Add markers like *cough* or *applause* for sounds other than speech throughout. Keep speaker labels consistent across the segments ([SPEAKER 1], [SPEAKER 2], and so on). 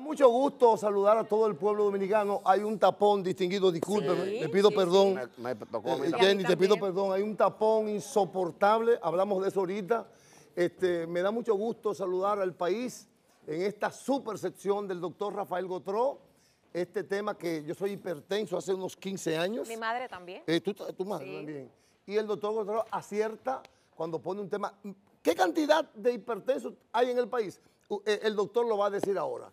[SPEAKER 1] mucho gusto saludar a todo el pueblo dominicano. Hay un tapón distinguido, discúlpeme, le pido perdón. Eh,
[SPEAKER 2] eh, Jenny, te pido
[SPEAKER 1] perdón. Hay un tapón insoportable, hablamos de eso ahorita. Este, me da mucho gusto saludar al país en esta super sección del doctor Rafael Gotró. Este tema que yo soy hipertenso hace unos 15 años. Mi
[SPEAKER 3] madre también. Eh, tú, tu
[SPEAKER 1] madre también. Y el doctor Gotró acierta cuando pone un tema. ¿Qué cantidad de hipertensos hay en el país? El doctor lo va a decir ahora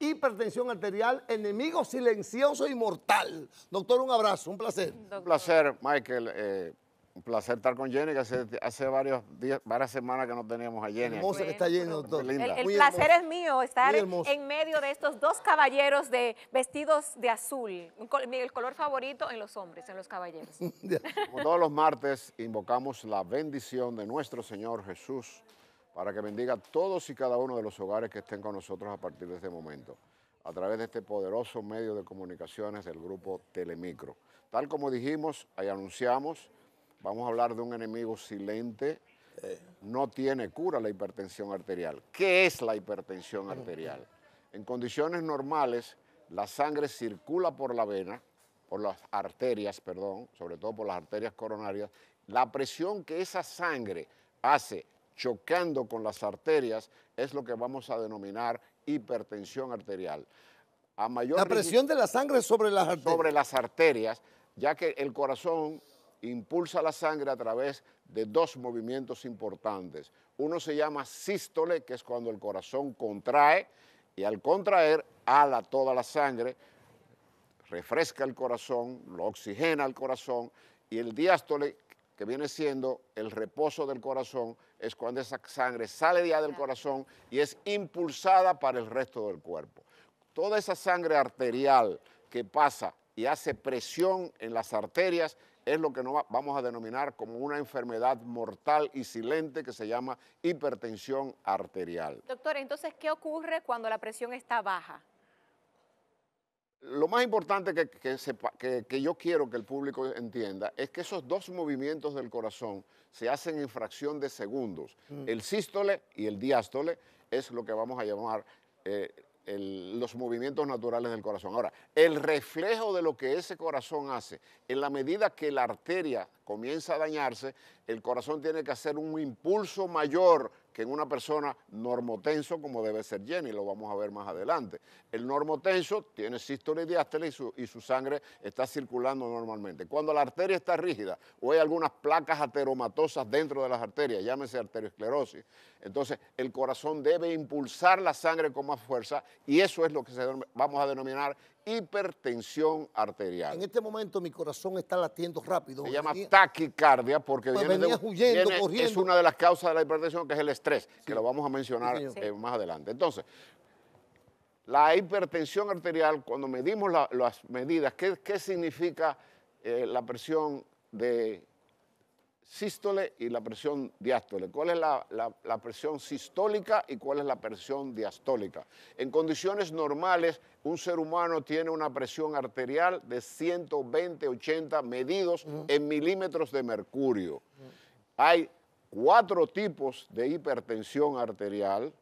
[SPEAKER 1] hipertensión arterial, enemigo silencioso y mortal. Doctor, un abrazo, un
[SPEAKER 2] placer. Un placer, Michael. Eh, un placer estar con Jenny, que hace, varios días, varias semanas que no teníamos a Jenny. Hermosa que está Jenny, doctor. El, placer es
[SPEAKER 3] mío estar en medio de estos dos caballeros de vestidos de azul, el color favorito en los hombres, en los caballeros.
[SPEAKER 2] *laughs* todos los martes, invocamos la bendición de nuestro Señor Jesús para que bendiga todos y cada uno de los hogares que estén con nosotros a partir de este momento, a través de este poderoso medio de comunicaciones del grupo Telemicro. Tal como dijimos ahí anunciamos, vamos a hablar de un enemigo silente, no tiene cura la hipertensión arterial. ¿Qué es la hipertensión arterial? En condiciones normales, la sangre circula por la vena, por las arterias, perdón, sobre todo por las arterias coronarias. La presión que esa sangre hace chocando con las arterias, es lo que vamos a denominar hipertensión arterial. la presión de la sangre sobre las arterias. Sobre las arterias, ya que el corazón impulsa la sangre a través de dos movimientos importantes. Uno se llama sístole, que es cuando el corazón contrae, y al contraer ala toda la sangre, refresca el corazón, lo oxigena el corazón, y el diástole que viene siendo el reposo del corazón, es cuando esa sangre sale ya del corazón y es impulsada para el resto del cuerpo. Toda esa sangre arterial que pasa y hace presión en las arterias es lo que vamos a denominar como una enfermedad mortal y silente que se llama hipertensión arterial.
[SPEAKER 3] Doctor, entonces, ¿qué ocurre cuando la presión está baja?
[SPEAKER 2] Lo más importante que, yo quiero que el público entienda es que esos dos movimientos del corazón se hacen en fracción de segundos. Mm. El sístole y el diástole es lo que vamos a llamar eh, los movimientos naturales del corazón. Ahora, el reflejo de lo que ese corazón hace, en la medida que la arteria comienza a dañarse, el corazón tiene que hacer un impulso mayor que en una persona normotenso como debe ser Jenny, lo vamos a ver más adelante. El normotenso tiene sístole y diástole y su, sangre está circulando normalmente. Cuando la arteria está rígida o hay algunas placas ateromatosas dentro de las arterias, llámese arteriosclerosis, entonces el corazón debe impulsar la sangre con más fuerza y eso es lo que se, vamos a denominar hipertensión arterial. En este momento mi corazón está latiendo rápido. Se llama taquicardia porque pues viene de, es una de las causas de la hipertensión que es el estrés, que lo vamos a mencionar eh, más adelante. Entonces, la hipertensión arterial, cuando medimos las medidas, ¿qué, significa eh, la presión de sístole y la presión diástole. ¿Cuál es la, presión sistólica y cuál es la presión diastólica? En condiciones normales, un ser humano tiene una presión arterial de 120, 80 medidos en milímetros de mercurio. Hay cuatro tipos de hipertensión arterial,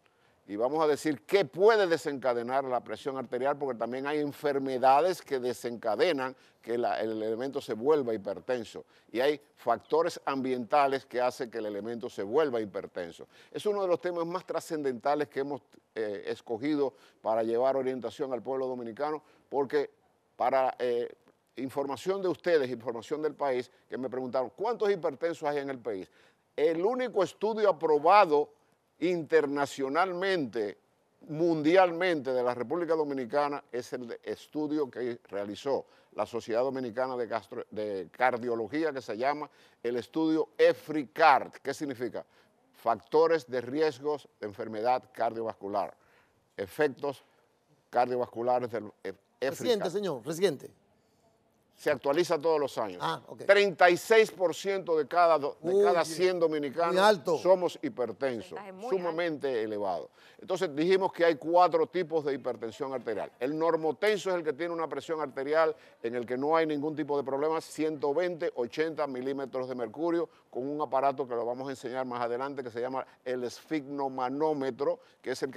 [SPEAKER 2] y vamos a decir qué puede desencadenar la presión arterial, porque también hay enfermedades que desencadenan que el elemento se vuelva hipertenso y hay factores ambientales que hacen que el elemento se vuelva hipertenso. Es uno de los temas más trascendentales que hemos eh, escogido para llevar orientación al pueblo dominicano, porque para... Eh, información de ustedes, información del país, que me preguntaron, ¿cuántos hipertensos hay en el país? El único estudio aprobado internacionalmente, mundialmente de la República Dominicana es el estudio que realizó la Sociedad Dominicana de, Cardiología, que se llama el estudio EFRICARD. ¿Qué significa? Factores de riesgos de enfermedad cardiovascular, efectos cardiovasculares del EFRICARD. Eh, reciente, señor, reciente se actualiza todos los años. 36% ah, de cada, de cada 100 dominicanos somos hipertensos, sumamente elevados. elevado. Entonces dijimos que hay cuatro tipos de hipertensión arterial. El normotenso es el que tiene una presión arterial en el que no hay ningún tipo de problema, 120, 80 milímetros de mercurio, con un aparato que lo vamos a enseñar más adelante que se llama el esfignomanómetro, que es el,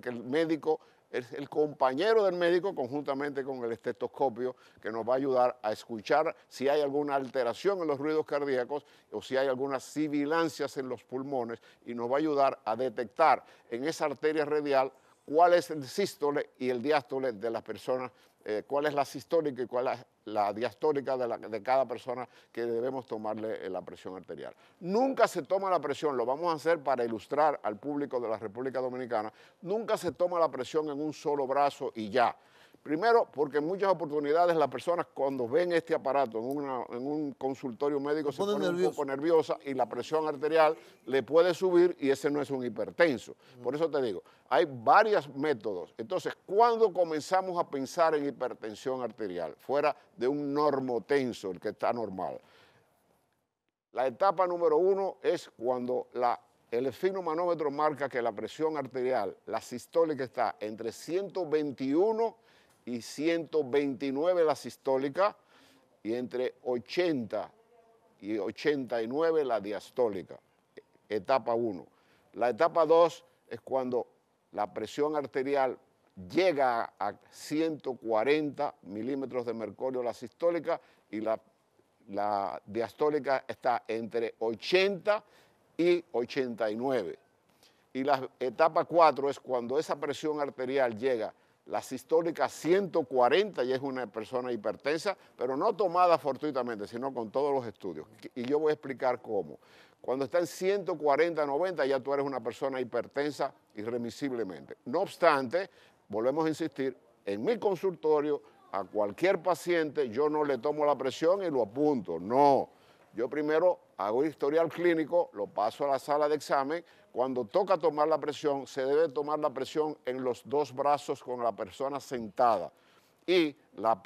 [SPEAKER 2] que el médico es el, compañero del médico conjuntamente con el estetoscopio que nos va a ayudar a escuchar si hay alguna alteración en los ruidos cardíacos o si hay algunas sibilancias en los pulmones y nos va a ayudar a detectar en esa arteria radial cuál es el sístole y el diástole de las personas eh, cuál es la sistólica y cuál es la diastólica de, cada persona que debemos tomarle eh, la presión arterial. Nunca se toma la presión, lo vamos a hacer para ilustrar al público de la República Dominicana, nunca se toma la presión en un solo brazo y ya. Primero, porque en muchas oportunidades las personas cuando ven este aparato en, un consultorio médico se ponen un poco nerviosa y la presión arterial le puede subir y ese no es un hipertenso. Por eso te digo, hay varios métodos. Entonces, ¿cuándo comenzamos a pensar en hipertensión arterial? Fuera de un normotenso, el que está normal. La etapa número uno es cuando la el manómetro marca que la presión arterial, la sistólica está entre 121 y 129 la sistólica y entre 80 y 89 la diastólica, etapa 1. La etapa 2 es cuando la presión arterial llega a 140 milímetros de mercurio la sistólica y la, la diastólica está entre 80 y 89. Y la etapa 4 es cuando esa presión arterial llega las históricas 140, y es una persona hipertensa, pero no tomada fortuitamente, sino con todos los estudios. Y yo voy a explicar cómo. Cuando está en 140, 90, ya tú eres una persona hipertensa irremisiblemente. No obstante, volvemos a insistir, en mi consultorio a cualquier paciente yo no le tomo la presión y lo apunto, no. Yo primero hago historial clínico, lo paso a la sala de examen, cuando toca tomar la presión, se debe tomar la presión en los dos brazos con la persona sentada. Y la,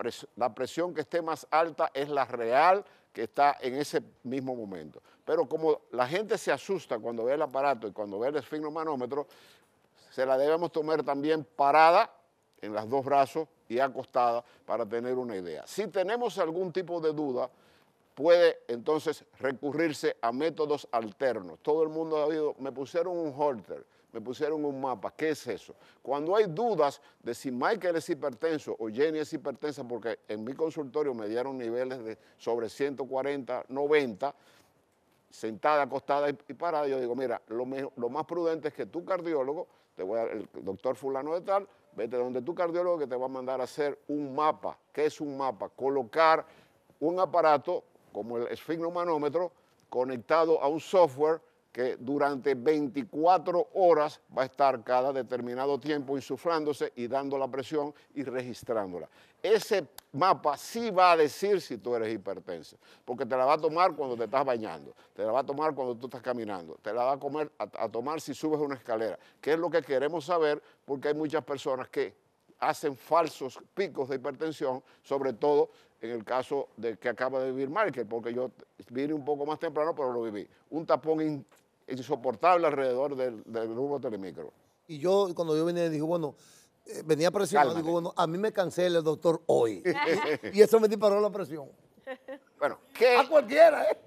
[SPEAKER 2] presión que esté más alta es la real que está en ese mismo momento. Pero como la gente se asusta cuando ve el aparato y cuando ve el manómetro, se la debemos tomar también parada en los dos brazos y acostada para tener una idea. Si tenemos algún tipo de duda, puede entonces recurrirse a métodos alternos. Todo el mundo ha habido, me pusieron un holter, me pusieron un mapa, ¿qué es eso? Cuando hay dudas de si Michael es hipertenso o Jenny es hipertensa, porque en mi consultorio me dieron niveles de sobre 140, 90, sentada, acostada y parada, yo digo, mira, lo, lo más prudente es que tu cardiólogo, te voy a, el doctor fulano de tal, vete donde tu cardiólogo que te va a mandar a hacer un mapa. ¿Qué es un mapa? Colocar un aparato como el humanómetro conectado a un software que durante 24 horas va a estar cada determinado tiempo insuflándose y dando la presión y registrándola. Ese mapa sí va a decir si tú eres hipertensa, porque te la va a tomar cuando te estás bañando, te la va a tomar cuando tú estás caminando, te la va a, comer, a tomar si subes una escalera, que es lo que queremos saber porque hay muchas personas que hacen falsos picos de hipertensión, sobre todo en el caso de que acaba de vivir Michael, porque yo vine un poco más temprano, pero lo viví. Un tapón insoportable alrededor del, del telemicro.
[SPEAKER 1] Y yo, cuando yo vine, dije, bueno, eh, venía presionado, digo, bueno, a mí me cancela el doctor hoy. *laughs* *laughs* y eso me disparó la presión.
[SPEAKER 2] Bueno, ¿qué? A cualquiera, ¿eh?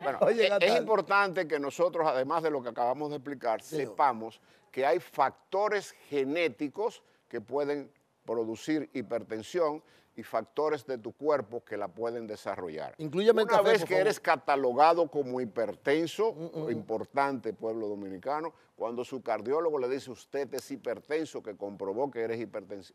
[SPEAKER 2] Bueno, e-, es, importante que nosotros, además de lo que acabamos de explicar, sepamos que hay factores genéticos que pueden producir hipertensión, y factores de tu cuerpo que la pueden desarrollar. Una vez que eres catalogado como hipertenso, mm, mm, mm. importante pueblo dominicano, cuando su cardiólogo le dice usted es hipertenso, que comprobó que eres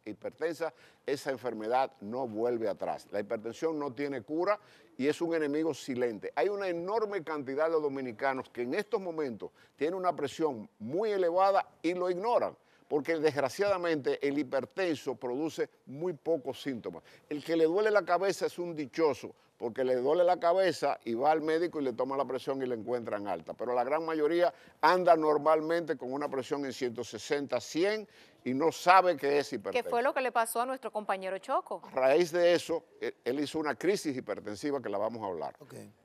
[SPEAKER 2] hipertensa, esa enfermedad no vuelve atrás. La hipertensión no tiene cura y es un enemigo silente. Hay una enorme cantidad de dominicanos que en estos momentos tienen una presión muy elevada y lo ignoran porque desgraciadamente el hipertenso produce muy pocos síntomas. El que le duele la cabeza es un dichoso, porque le duele la cabeza y va al médico y le toma la presión y le encuentran alta, pero la gran mayoría anda normalmente con una presión en 160, 100 y no sabe que es hipertenso. ¿Qué fue lo
[SPEAKER 3] que le pasó a nuestro compañero Choco? A
[SPEAKER 2] raíz de eso, él hizo una crisis hipertensiva que la vamos a hablar.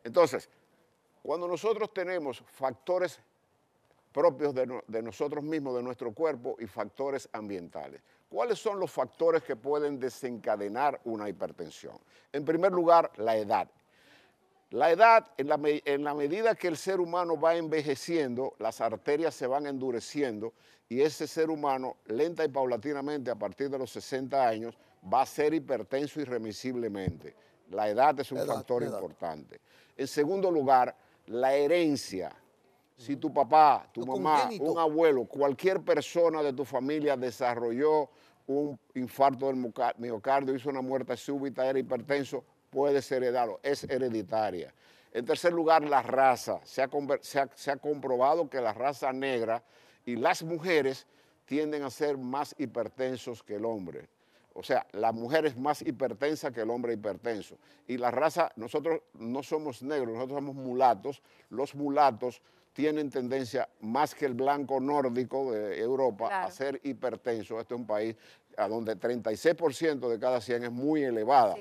[SPEAKER 2] Entonces, cuando nosotros tenemos factores propios de, nosotros mismos, de nuestro cuerpo y factores ambientales. ¿Cuáles son los factores que pueden desencadenar una hipertensión? En primer lugar, la edad. La edad, en la, medida que el ser humano va envejeciendo, las arterias se van endureciendo y ese ser humano, lenta y paulatinamente, a partir de los 60 años, va a ser hipertenso irremisiblemente. La edad es un factor importante. En segundo lugar, la herencia si tu papá, tu mamá, un abuelo, cualquier persona de tu familia desarrolló un infarto del miocardio, hizo una muerte súbita, era hipertenso, puedes heredarlo, es hereditaria. En tercer lugar, la raza. Se se ha, comprobado que la raza negra y las mujeres tienden a ser más hipertensos que el hombre. O sea, la mujer es más hipertensa que el hombre hipertenso. Y la raza, nosotros no somos negros, nosotros somos mulatos. Los mulatos tienen tendencia, más que el blanco nórdico de Europa, a ser hipertenso. Este es un país a donde 36% de cada 100 es muy elevada.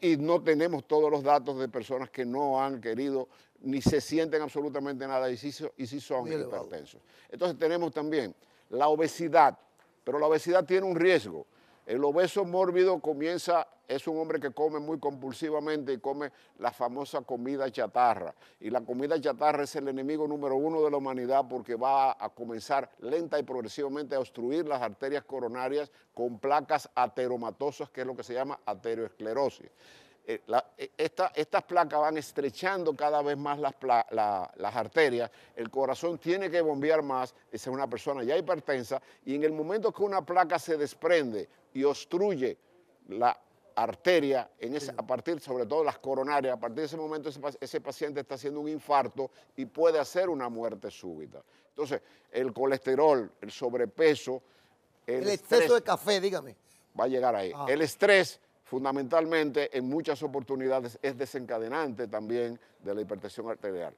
[SPEAKER 2] y, no tenemos todos los datos de personas que no han querido ni se sienten absolutamente nada y sí, son hipertensos. Entonces tenemos también la obesidad, pero la obesidad tiene un riesgo. El obeso mórbido comienza, es un hombre que come muy compulsivamente y come la famosa comida chatarra. Y la comida chatarra es el enemigo número uno de la humanidad porque va a comenzar lenta y progresivamente a obstruir las arterias coronarias con placas ateromatosas, que es lo que se llama ateroesclerosis. Eh, eh, estas placas van estrechando cada vez más las, arterias, el corazón tiene que bombear más, esa es una persona ya hipertensa, y en el momento que una placa se desprende y obstruye la arteria, en a partir sobre todo las coronarias, a partir de ese momento ese, paciente está haciendo un infarto y puede hacer una muerte súbita. Entonces, el colesterol, el sobrepeso, el, exceso de café, dígame. Va a llegar ahí. Ah. El estrés fundamentalmente en muchas oportunidades es desencadenante también de la hipertensión arterial.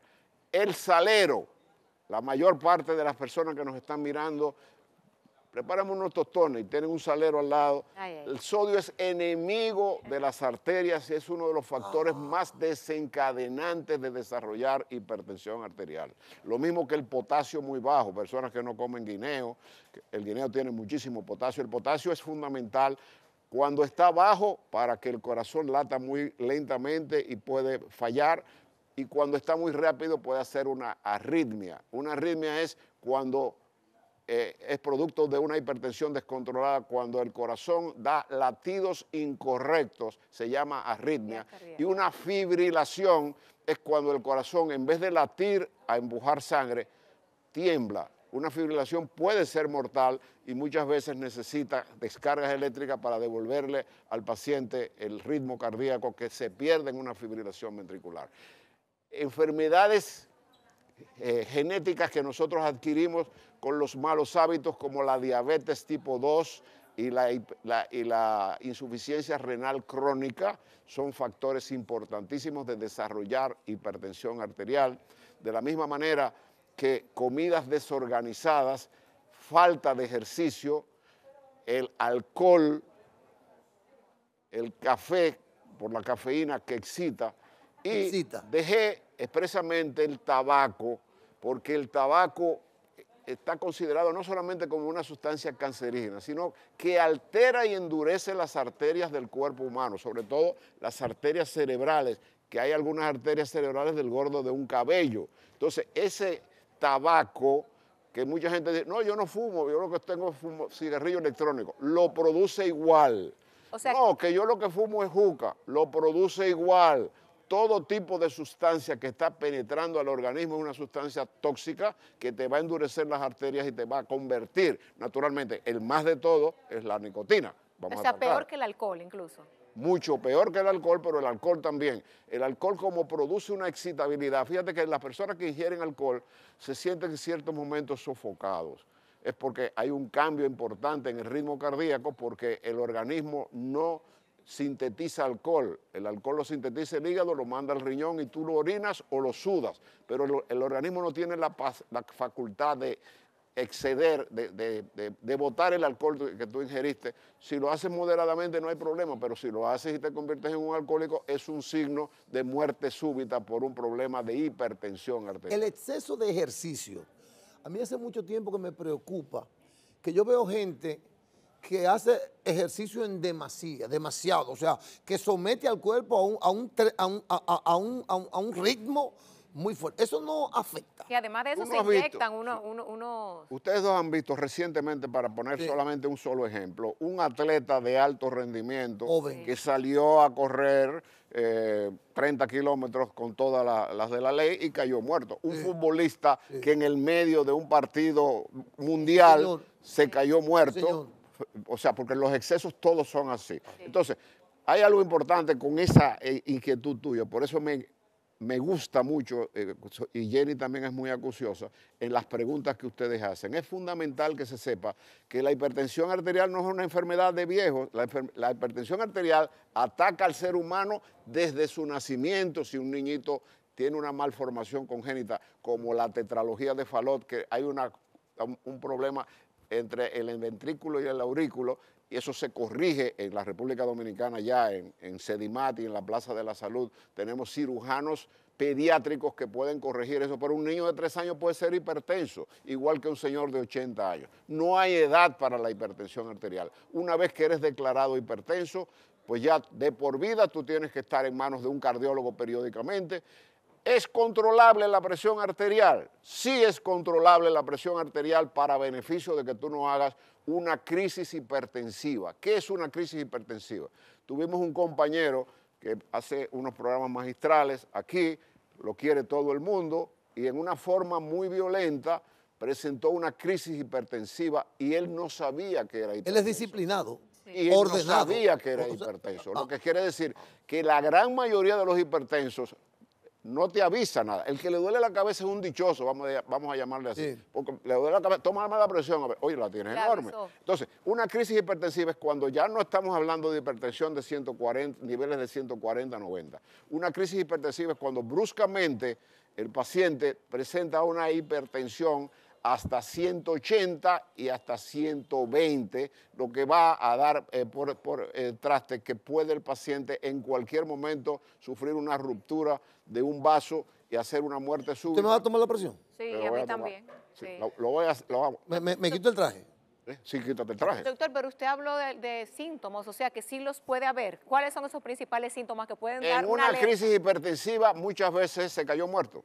[SPEAKER 2] El salero, la mayor parte de las personas que nos están mirando, preparamos unos tostones y tienen un salero al lado. El sodio es enemigo de las arterias y es uno de los factores ah. más desencadenantes de desarrollar hipertensión arterial. Lo mismo que el potasio muy bajo, personas que no comen guineo, el guineo tiene muchísimo potasio. El potasio es fundamental cuando está bajo para que el corazón lata muy lentamente y puede fallar, y cuando está muy rápido puede hacer una arritmia. Una arritmia es cuando eh, es producto de una hipertensión descontrolada, cuando el corazón da latidos incorrectos, se llama arritmia, y una fibrilación es cuando el corazón, en vez de latir a empujar sangre, tiembla una fibrilación puede ser mortal y muchas veces necesita descargas eléctricas para devolverle al paciente el ritmo cardíaco que se pierde en una fibrilación ventricular. Enfermedades eh, genéticas que nosotros adquirimos con los malos hábitos como la diabetes tipo 2 y la insuficiencia renal crónica son factores importantísimos de desarrollar hipertensión arterial. De la misma manera, que comidas desorganizadas, falta de ejercicio, el alcohol, el café por la cafeína que excita, y dejé expresamente el tabaco, porque el tabaco está considerado no solamente como una sustancia cancerígena, sino que altera y endurece las arterias del cuerpo humano, sobre todo las arterias cerebrales, que hay algunas arterias cerebrales del gordo de un cabello. Entonces, ese tabaco, que mucha gente dice, no, yo no fumo, yo lo que tengo es cigarrillo electrónico. Lo produce igual. no, que yo lo que fumo es juca, lo produce igual. Todo tipo de sustancia que está penetrando al organismo es una sustancia tóxica que te va a endurecer las arterias y te va a convertir. Naturalmente, el más de todo es la nicotina. o sea, peor
[SPEAKER 3] que el alcohol incluso
[SPEAKER 2] mucho peor que el alcohol, pero el alcohol también. El alcohol como produce una excitabilidad, fíjate que las personas que ingieren alcohol se sienten en ciertos momentos sofocados. Es porque hay un cambio importante en el ritmo cardíaco porque el organismo no sintetiza alcohol. El alcohol lo sintetiza el hígado, lo manda al riñón y tú lo orinas o lo sudas, pero el, organismo no tiene la facultad de exceder, de, de, de, botar el alcohol que tú ingeriste. Si lo haces moderadamente no hay problema, pero si lo haces y te conviertes en un alcohólico es un signo de muerte súbita por un problema de hipertensión arterial. El exceso de
[SPEAKER 1] ejercicio. A mí hace mucho tiempo que me preocupa que yo veo gente que hace ejercicio en demasía, demasiado, o sea, que somete al cuerpo a un, a un,
[SPEAKER 2] a un, a un ritmo muy fuerte. Eso no afecta.
[SPEAKER 3] Y además de eso se infectan unos...
[SPEAKER 2] Ustedes dos han visto recientemente, para poner solamente un solo ejemplo, un atleta de alto rendimiento que salió a correr 30 eh, kilómetros con todas las de la ley y cayó muerto. Un futbolista que en el medio de un partido mundial se cayó muerto. O sea, porque los excesos todos son así. Entonces, hay algo importante con esa eh, inquietud tuya, por eso me me gusta mucho, eh, y Jenny también es muy acuciosa, en las preguntas que ustedes hacen. Es fundamental que se sepa que la hipertensión arterial no es una enfermedad de viejos, la, hipertensión arterial ataca al ser humano desde su nacimiento, si un niñito tiene una malformación congénita, como la tetralogía de Fallot, que hay un problema entre el ventrículo y el aurículo, y eso se corrige en la República Dominicana ya, en, en Sedimati, en la Plaza de la Salud, tenemos cirujanos pediátricos que pueden corregir eso, pero un niño de tres años puede ser hipertenso, igual que un señor de 80 años. No hay edad para la hipertensión arterial. Una vez que eres declarado hipertenso, pues ya de por vida tú tienes que estar en manos de un cardiólogo periódicamente. ¿Es controlable la presión arterial? Sí es controlable la presión arterial para beneficio de que tú no hagas una crisis hipertensiva. ¿Qué es una crisis hipertensiva? Tuvimos un compañero que hace unos programas magistrales aquí, lo quiere todo el mundo, y en una forma muy violenta presentó una crisis hipertensiva y él no sabía que era hipertenso. Él es disciplinado. Y él ordenado. no sabía que era hipertenso. Ah, lo ah. que quiere decir que la gran mayoría de los hipertensos no te avisa nada. El que le duele la cabeza es un dichoso, vamos a, llamarle así. Porque le duele la cabeza, toma la presión, oye, la tienes enorme. Entonces, una crisis hipertensiva es cuando ya no estamos hablando de hipertensión de 140, niveles de 140 90. Una crisis hipertensiva es cuando bruscamente el paciente presenta una hipertensión hasta 180 y hasta 120, lo que va a dar eh, por, eh, traste que puede el paciente en cualquier momento sufrir una ruptura de un vaso y hacer una muerte súbita. ¿Usted me va a tomar la presión? Sí, a, mí también. Me, quito el traje. Sí, quítate el traje. Doctor,
[SPEAKER 3] pero usted habló de, síntomas, o sea que sí los puede haber. ¿Cuáles son esos principales síntomas que pueden dar? En una crisis
[SPEAKER 2] hipertensiva muchas veces se cayó muerto.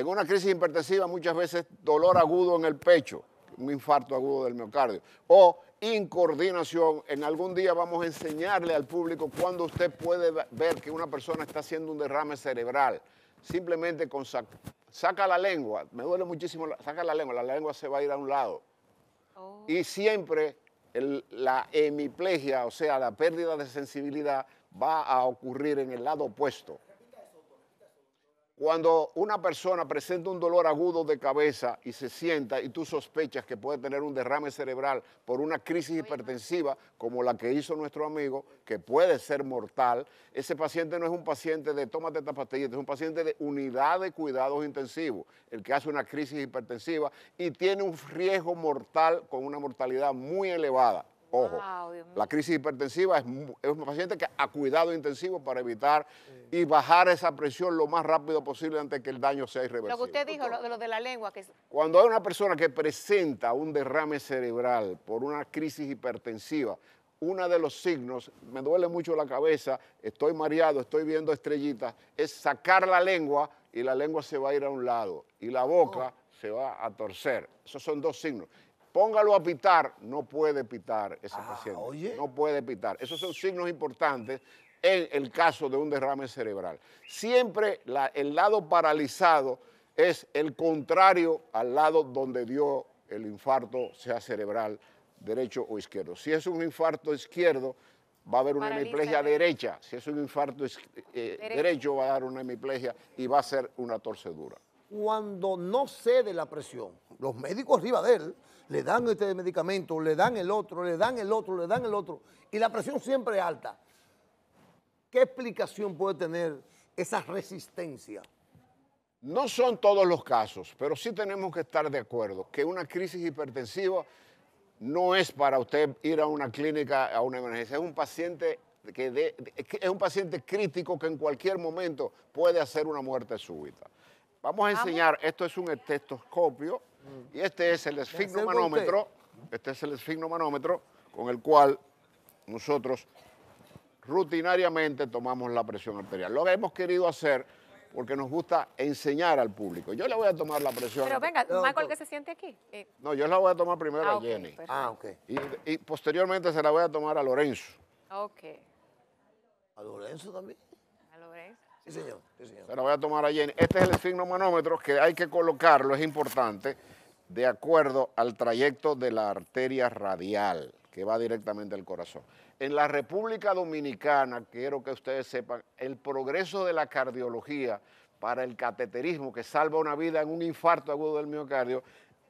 [SPEAKER 2] En una crisis hipertensiva muchas veces dolor agudo en el pecho, un infarto agudo del miocardio, o incoordinación. En algún día vamos a enseñarle al público cuando usted puede ver que una persona está haciendo un derrame cerebral. Simplemente con saca la lengua, me duele muchísimo, saca la lengua, la lengua se va a ir a un lado. Oh. Y siempre la hemiplegia, o sea, la pérdida de sensibilidad, va a ocurrir en el lado opuesto. Cuando una persona presenta un dolor agudo de cabeza y se sienta y tú sospechas que puede tener un derrame cerebral por una crisis hipertensiva como la que hizo nuestro amigo, que puede ser mortal, ese paciente no es un paciente de tómate esta pastilla, es un paciente de unidad de cuidados intensivos, el que hace una crisis hipertensiva y tiene un riesgo mortal con una mortalidad muy elevada. Ojo, la crisis hipertensiva es, un paciente que ha cuidado intensivo para evitar y bajar esa presión lo más rápido posible antes que el daño sea irreversible. Lo que
[SPEAKER 3] usted dijo, lo, de la lengua. Que...
[SPEAKER 2] Cuando hay una persona que presenta un derrame cerebral por una crisis hipertensiva, uno de los signos, me duele mucho la cabeza, estoy mareado, estoy viendo estrellitas, es sacar la lengua y la lengua se va a ir a un lado y la boca oh. se va a torcer. Esos son dos signos. Póngalo a pitar, no puede pitar ese ah, paciente. No puede pitar. Esos son signos importantes en el caso de un derrame cerebral. Siempre el lado paralizado es el contrario al lado donde dio el infarto, sea cerebral, derecho o izquierdo. Si es un infarto izquierdo, va a haber una hemiplegia derecha. Si es un infarto eh, derecho, va a dar una hemiplegia y va a ser una torcedura.
[SPEAKER 1] Cuando no cede la presión, los médicos arriba de él le dan este medicamento, le dan el otro, le dan el otro, le dan el otro, y la presión siempre es alta. ¿Qué explicación puede tener esa
[SPEAKER 2] resistencia? No son todos los casos, pero sí tenemos que estar de acuerdo que una crisis hipertensiva no es para usted ir a una clínica, a una emergencia, es un paciente que es un paciente crítico que en cualquier momento puede hacer una muerte súbita. Vamos a enseñar, esto es un estetoscopio, y este es el esfignomanómetro, este es el esfignomanómetro con el cual nosotros rutinariamente tomamos la presión arterial. Lo que hemos querido hacer porque nos gusta enseñar al público. Yo le voy a tomar la presión. Pero venga,
[SPEAKER 3] Michael, que se siente aquí? Eh,
[SPEAKER 2] no, yo la voy a tomar primero a ah, Jenny. Pues. Ah, ok. Y, y posteriormente se la voy a tomar a Lorenzo. Ok. ¿A Lorenzo también? Sí, señor. Se lo voy a tomar a Este es el signo manómetro que hay que colocarlo, es importante, de acuerdo al trayecto de la arteria radial que va directamente al corazón. En la República Dominicana, quiero que ustedes sepan, el progreso de la cardiología para el cateterismo que salva una vida en un infarto agudo del miocardio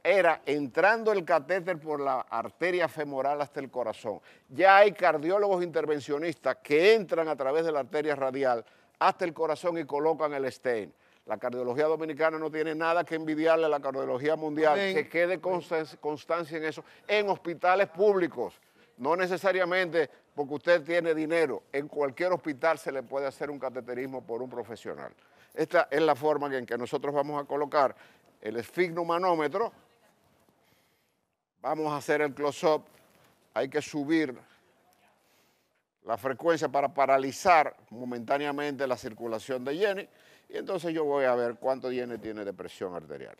[SPEAKER 2] era entrando el catéter por la arteria femoral hasta el corazón. Ya hay cardiólogos intervencionistas que entran a través de la arteria radial hasta el corazón y colocan el stent. La cardiología dominicana no tiene nada que envidiarle a la cardiología mundial. Que quede constancia, constancia en eso, en hospitales públicos. No necesariamente porque usted tiene dinero. En cualquier hospital se le puede hacer un cateterismo por un profesional. Esta es la forma en que nosotros vamos a colocar el esfignomanómetro. Vamos a hacer el close-up. Hay que subir la frecuencia para paralizar momentáneamente la circulación de Jenny, y entonces yo voy a ver cuánto Jenny tiene de presión arterial.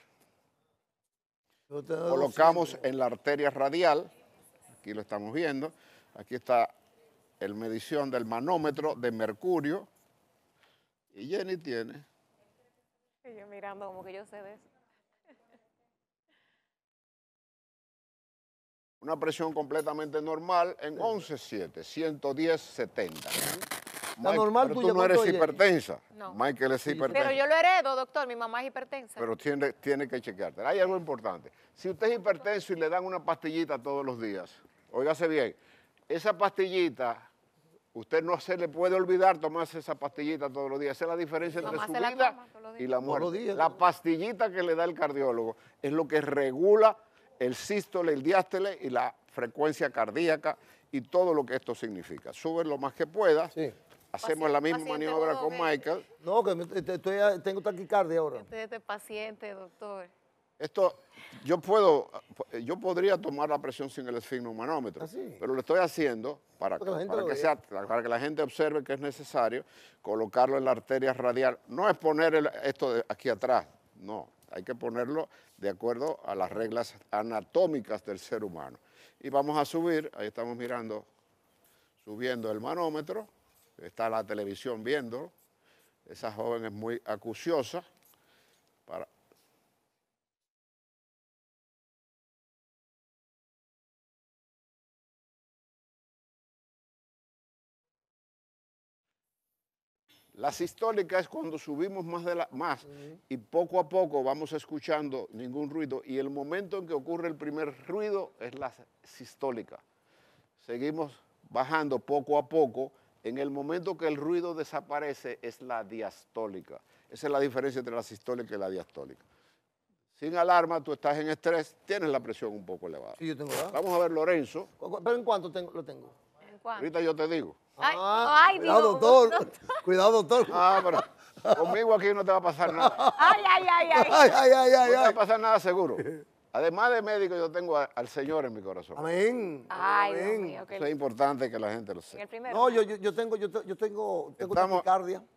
[SPEAKER 1] Colocamos
[SPEAKER 2] en la arteria radial, aquí lo estamos viendo, aquí está el medición del manómetro de mercurio y Jenny tiene...
[SPEAKER 3] yo mirando como que yo sé de
[SPEAKER 2] Una presión completamente normal en 11-7, 110, 70. normal tú no eres hipertensa. No. Michael es hipertensa. Pero yo
[SPEAKER 3] lo heredo, doctor. Mi mamá es hipertensa. Pero
[SPEAKER 2] tiene, tiene que chequearte. Hay algo importante. Si usted es hipertenso y le dan una pastillita todos los días, óigase bien, esa pastillita Usted no se le puede olvidar tomarse esa pastillita todos los días. Esa es la diferencia entre su vida y la muerte. la pastillita que le da el cardiólogo es lo que regula el sístole, el diástole y la frecuencia cardíaca y todo lo que esto significa. Sube lo más que pueda. Hacemos la misma maniobra con Michael. No, que tengo taquicardia ahora.
[SPEAKER 3] Usted es paciente, doctor.
[SPEAKER 2] Esto, yo puedo, yo podría tomar la presión sin el esfigmomanómetro, manómetro ¿Ah, pero lo estoy haciendo para, que, para que sea, para que la gente observe que es necesario colocarlo en la arteria radial. No es poner esto aquí atrás, no, hay que ponerlo de acuerdo a las reglas anatómicas del ser humano. Y vamos a subir, ahí estamos mirando, subiendo el manómetro, está la televisión viéndolo, esa joven es muy acuciosa, para, La sistólica es cuando subimos más, de más y poco a poco vamos escuchando ningún ruido y el momento en que ocurre el primer ruido es la sistólica. Seguimos bajando poco a poco. En el momento que el ruido desaparece es la diastólica. Esa es la diferencia entre la sistólica y la diastólica. Sin alarma, tú estás en estrés, tienes la presión un poco elevada. Vamos a ver, Lorenzo. ¿Pero en cuánto tengo, lo tengo? Ahorita yo te digo. Ah, ay, cuidado, doctor. *laughs* Cuidado, doctor. Ah, pero conmigo aquí no te va a pasar nada.
[SPEAKER 3] Ay, ay, ay, ay. *laughs* no te va
[SPEAKER 2] a pasar nada seguro. Además de médico, yo tengo al Señor en mi corazón. Amén. Amén. Eso es importante que la gente lo sepa. No, yo, tengo, yo, tengo, yo tengo, tengo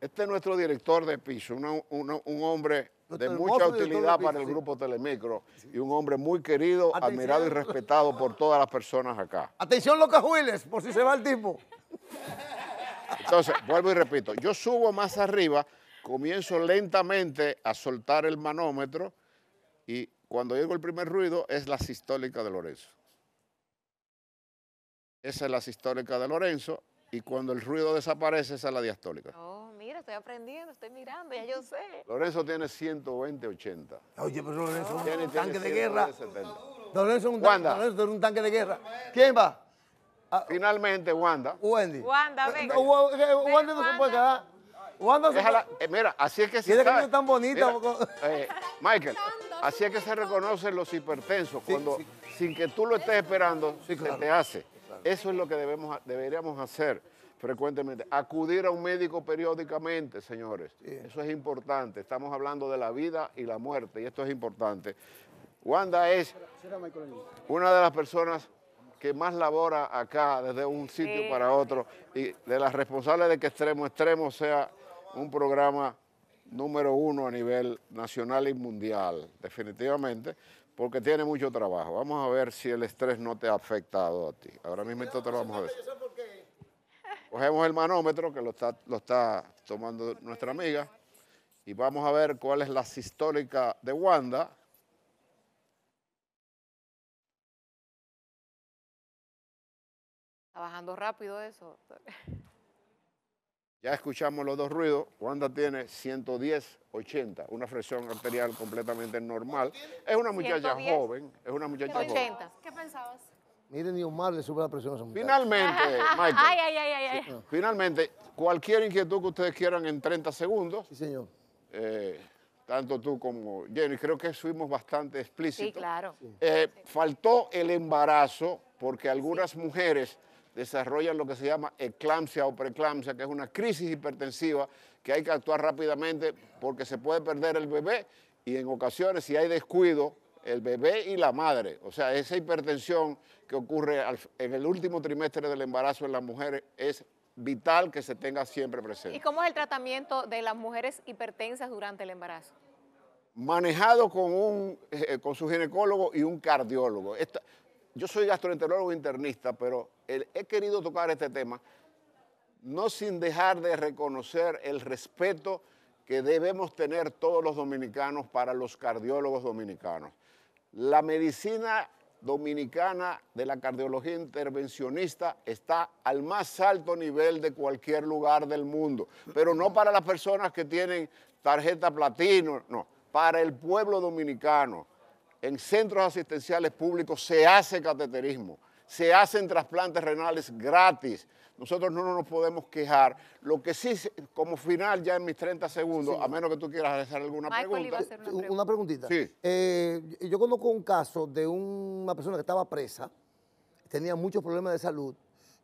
[SPEAKER 2] Este es nuestro director de piso, un hombre de mucha utilidad para el grupo Telemicro y un hombre muy querido, admirado y respetado por todas las personas acá.
[SPEAKER 1] Atención loca Juiles, por si se va el
[SPEAKER 2] tipo. Entonces, vuelvo y repito, yo subo más arriba, comienzo lentamente a soltar el manómetro y cuando llego el primer ruido es la sistólica de Lorenzo. Esa es la sistólica de Lorenzo y cuando el ruido desaparece esa es la diastólica.
[SPEAKER 3] Oh estoy aprendiendo, estoy mirando, ya yo sé. *laughs*
[SPEAKER 2] Lorenzo tiene 120, 80. Oye, pero Lorenzo tiene un tanque de guerra. Lorenzo es un, un tanque de guerra. ¿Quién va? Ah, Finalmente, Wanda. Wendy. Wanda, venga. Wanda no se puede Wanda se eh, mira, así es que se mira que tan bonita. Eh, Michael, así es que se reconocen los hipertensos. cuando, sin que tú lo estés esperando, se te hace. Eso es lo que debemos, deberíamos hacer frecuentemente. Acudir a un médico periódicamente, señores. Eso es importante. Estamos hablando de la vida y la muerte y esto es importante. Wanda es una de las personas que más labora acá desde un sitio eh, para otro y de las responsables de que Extremo Extremo sea un programa número uno a nivel nacional y mundial, definitivamente, porque tiene mucho trabajo. Vamos a ver si el estrés no te ha afectado a ti. Ahora mismo esto te lo vamos a ver. Cogemos el manómetro que lo está, tomando nuestra amiga y vamos a ver cuál es la sistólica de Wanda.
[SPEAKER 3] Está bajando rápido eso.
[SPEAKER 2] Ya escuchamos los dos ruidos. Wanda tiene 110, 80, una presión arterial completamente normal. Es una muchacha joven, es una muchacha 80.
[SPEAKER 3] ¿Qué pensabas?
[SPEAKER 2] Miren, ni le sube la presión a mujer. Finalmente, *laughs* Michael. Ay,
[SPEAKER 3] ay, ay,
[SPEAKER 2] Finalmente, cualquier inquietud que ustedes quieran en 30 segundos. Sí, señor. Eh, tanto tú como Jenny, creo que fuimos bastante explícitos. Sí, claro. Eh, faltó el embarazo porque algunas mujeres desarrollan lo que se llama eclampsia o preeclampsia, que es una crisis hipertensiva que hay que actuar rápidamente porque se puede perder el bebé y en ocasiones si hay descuido el bebé y la madre. O sea, esa hipertensión que ocurre en el último trimestre del embarazo en las mujeres es vital que se tenga siempre presente. ¿Y
[SPEAKER 3] cómo es el tratamiento de las mujeres hipertensas durante el embarazo?
[SPEAKER 2] Manejado con, un, eh, con su ginecólogo y un cardiólogo. yo soy gastroenterólogo internista, pero he querido tocar este tema no sin dejar de reconocer el respeto que debemos tener todos los dominicanos para los cardiólogos dominicanos la medicina dominicana de la cardiología intervencionista está al más alto nivel de cualquier lugar del mundo, pero no para las personas que tienen tarjeta platino, no, para el pueblo dominicano. En centros asistenciales públicos se hace cateterismo, se hacen trasplantes renales gratis, nosotros no nos podemos quejar. Lo que sí, como final, ya en mis 30 segundos, a menos que tú quieras hacer alguna pregunta.
[SPEAKER 1] una, preguntita. Sí. Eh, yo conozco un caso de una persona que estaba presa, tenía muchos problemas de salud,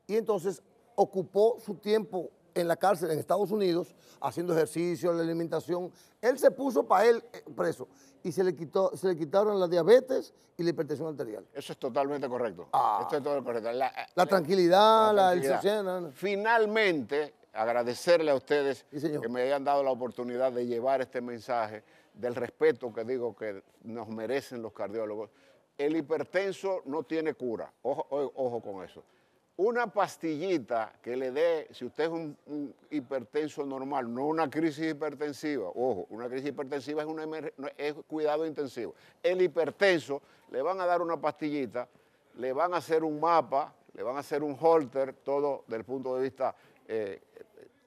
[SPEAKER 1] y entonces ocupó su tiempo en la cárcel en Estados Unidos, haciendo ejercicio, la alimentación. Él se puso para él eh, preso y se le, quitó, se le quitaron la diabetes y la hipertensión arterial.
[SPEAKER 2] Eso es totalmente correcto. Ah. Esto es totalmente correcto. La, eh,
[SPEAKER 1] tranquilidad, la,
[SPEAKER 2] Finalmente, agradecerle a ustedes que me hayan dado la oportunidad de llevar este mensaje del respeto que digo que nos merecen los cardiólogos. El hipertenso no tiene cura. ojo con eso una pastillita que le dé, si usted es un, hipertenso normal, no una crisis hipertensiva, ojo, una crisis hipertensiva es, una, es cuidado intensivo. El hipertenso le van a dar una pastillita, le van a hacer un mapa, le van a hacer un holter, todo del punto de vista eh,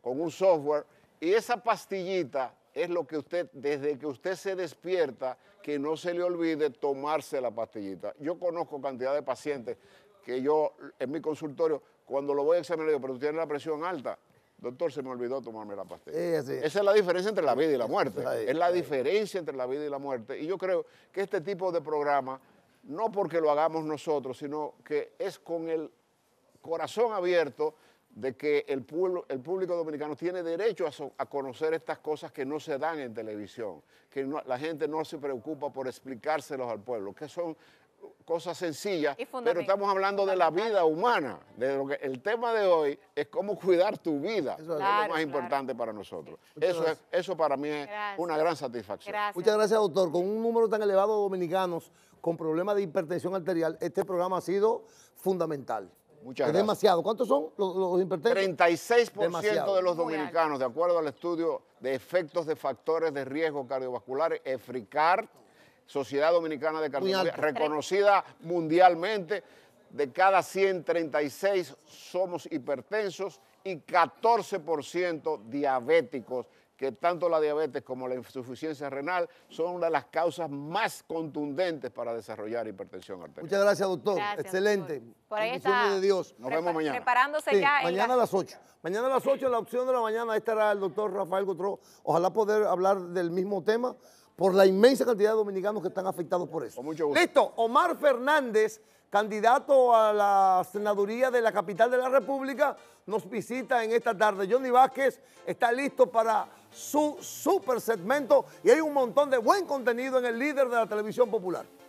[SPEAKER 2] con un software, y esa pastillita es lo que usted, desde que usted se despierta, que no se le olvide tomarse la pastillita. Yo conozco cantidad de pacientes que yo en mi consultorio, cuando lo voy a examinar, digo, pero tú tienes la presión alta. Doctor, se me olvidó tomarme la pastilla. Esa es la diferencia entre la vida y la muerte. es la diferencia entre la vida y la muerte. Y yo creo que este tipo de programa, no porque lo hagamos nosotros, sino que es con el corazón abierto de que el, el público dominicano tiene derecho a, conocer estas cosas que no se dan en televisión, que la gente no se preocupa por explicárselos al pueblo, que son cosas sencillas, pero estamos hablando de la vida humana. De lo que, el tema de hoy es cómo cuidar tu vida, es lo más importante para nosotros. Eso, es, eso para mí es una gran satisfacción. Muchas
[SPEAKER 1] gracias, doctor. Con un número tan elevado de dominicanos con problemas de hipertensión arterial, este programa ha sido fundamental. Muchas es demasiado. ¿Cuántos son
[SPEAKER 2] los, hipertensos? 36% de los dominicanos, de acuerdo al estudio de efectos de factores de riesgo cardiovasculares, EFRICAR. Sociedad Dominicana de Cardiología, reconocida mundialmente. De cada 136 somos hipertensos y 14% diabéticos, que tanto la diabetes como la insuficiencia renal son una de las causas más contundentes para desarrollar hipertensión arterial. Muchas
[SPEAKER 1] gracias, doctor. Excelente. Por
[SPEAKER 3] ahí está. Nos vemos mañana. Preparándose ya. Mañana
[SPEAKER 1] a las 8. Mañana a las 8, la opción de la mañana, estará el doctor Rafael Gotró. Ojalá poder hablar del mismo tema por la inmensa cantidad de dominicanos que están afectados por eso. mucho Listo, Omar Fernández, candidato a la senaduría de la capital de la República, nos visita en esta tarde. Johnny Vázquez está listo para su super segmento y hay un montón de buen contenido en el líder de la televisión popular.